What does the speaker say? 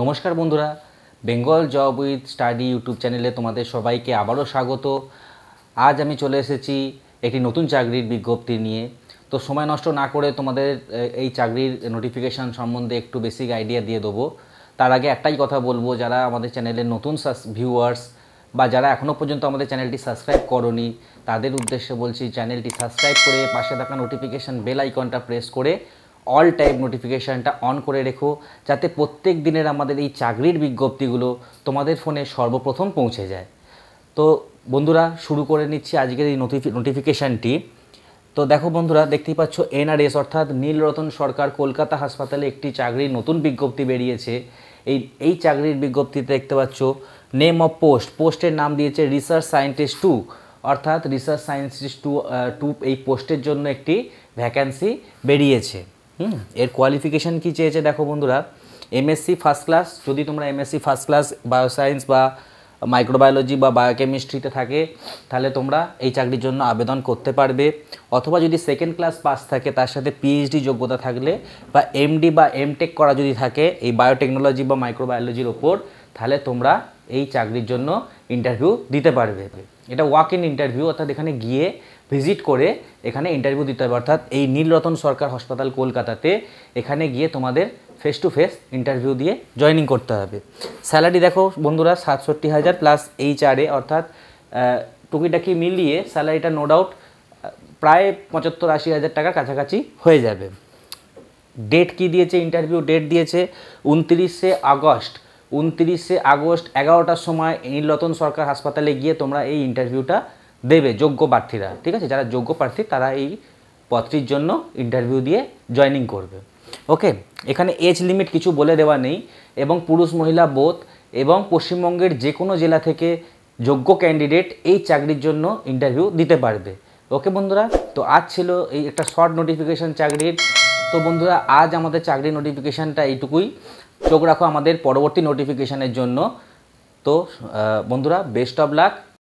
নমস্কার বন্ধুরা Bengal job with study YouTube চ্যানেলে তোমাদের সবাইকে আবারও স্বাগত আজ আমি চলে এসেছি একটি নতুন চাকরির বিজ্ঞপ্তি নিয়ে তো সময় নষ্ট না করে তোমাদের এই চাকরির নোটিফিকেশান সম্বন্ধে একটু বেসিক আইডিয়া দিয়ে দেবো তার আগে একটাই কথা বলবো যারা আমাদের চ্যানেলের নতুন ভিউয়ার্স বা যারা এখনও পর্যন্ত আমাদের চ্যানেলটি সাবস্ক্রাইব করনি তাদের উদ্দেশ্যে বলছি চ্যানেলটি সাবস্ক্রাইব করে পাশে থাকা নোটিফিকেশান বেল আইকনটা প্রেস করে অল টাইম নোটিফিকেশানটা অন করে রেখো যাতে প্রত্যেক দিনের আমাদের এই চাকরির বিজ্ঞপ্তিগুলো তোমাদের ফোনে সর্বপ্রথম পৌঁছে যায় তো বন্ধুরা শুরু করে নিচ্ছি আজকের এই নোটিফিকেশানটি তো দেখো বন্ধুরা দেখতেই পাচ্ছ এনআরএস অর্থাৎ নীলরতন সরকার কলকাতা হাসপাতালে একটি চাকরির নতুন বিজ্ঞপ্তি বেরিয়েছে এই এই চাকরির বিজ্ঞপ্তিতে দেখতে পাচ্ছ নেম অফ পোস্ট পোস্টের নাম দিয়েছে রিসার্চ সায়েন্টিস্ট টু অর্থাৎ রিসার্চ সায়েন্টিস্ট টু টু এই পোস্টের জন্য একটি ভ্যাকান্সি বেরিয়েছে হুম এর কোয়ালিফিকেশান কী চেয়েছে দেখো বন্ধুরা এমএসসি ফার্স্ট ক্লাস যদি তোমরা এমএসসি ফার্স্ট ক্লাস বায়োসায়েন্স বা মাইক্রোবায়োলজি বা বায়োকেমিস্ট্রিতে থাকে তাহলে তোমরা এই চাকরির জন্য আবেদন করতে পারবে অথবা যদি সেকেন্ড ক্লাস পাস থাকে তার সাথে পিএইচডি যোগ্যতা থাকলে বা এমডি বা এমটেক করা যদি থাকে এই বায়োটেকনোলজি বা মাইক্রোবায়োলজির ওপর তাহলে তোমরা এই চাকরির জন্য ইন্টারভিউ দিতে পারবে এটা ওয়াক ইন ইন্টারভিউ অর্থাৎ এখানে গিয়ে ভিজিট করে এখানে ইন্টারভিউ দিতে হবে অর্থাৎ এই নীলরতন সরকার হাসপাতাল কলকাতাতে এখানে গিয়ে তোমাদের ফেস টু ফেস ইন্টারভিউ দিয়ে জয়নিং করতে হবে স্যালারি দেখো বন্ধুরা সাতষট্টি হাজার প্লাস এইচ আর এ অর্থাৎ টুকিটাকি মিলিয়ে স্যালারিটা নো ডাউট প্রায় পঁচাত্তর আশি হাজার টাকার কাছাকাছি হয়ে যাবে ডেট কি দিয়েছে ইন্টারভিউ ডেট দিয়েছে উনত্রিশে আগস্ট উনত্রিশে আগস্ট এগারোটার সময় নীলরতন সরকার হাসপাতালে গিয়ে তোমরা এই ইন্টারভিউটা দেবে যোগ্য প্রার্থীরা ঠিক আছে যারা যোগ্য প্রার্থী তারা এই পত্রির জন্য ইন্টারভিউ দিয়ে জয়নিং করবে ওকে এখানে এজ লিমিট কিছু বলে দেওয়া নেই এবং পুরুষ মহিলা বোধ এবং পশ্চিমবঙ্গের যে কোনো জেলা থেকে যোগ্য ক্যান্ডিডেট এই চাকরির জন্য ইন্টারভিউ দিতে পারবে ওকে বন্ধুরা তো আজ ছিল এই একটা শর্ট নোটিফিকেশান চাকরির তো বন্ধুরা আজ আমাদের চাকরি নোটিফিকেশানটা এইটুকুই চোখ রাখো আমাদের পরবর্তী নোটিফিকেশানের জন্য তো বন্ধুরা বেস্ট অফ লাক